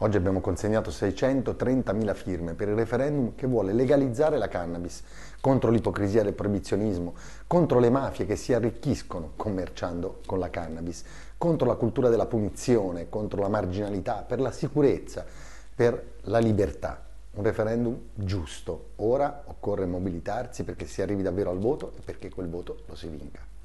Oggi abbiamo consegnato 630.000 firme per il referendum che vuole legalizzare la cannabis, contro l'ipocrisia del proibizionismo, contro le mafie che si arricchiscono commerciando con la cannabis, contro la cultura della punizione, contro la marginalità, per la sicurezza, per la libertà. Un referendum giusto. Ora occorre mobilitarsi perché si arrivi davvero al voto e perché quel voto lo si vinca.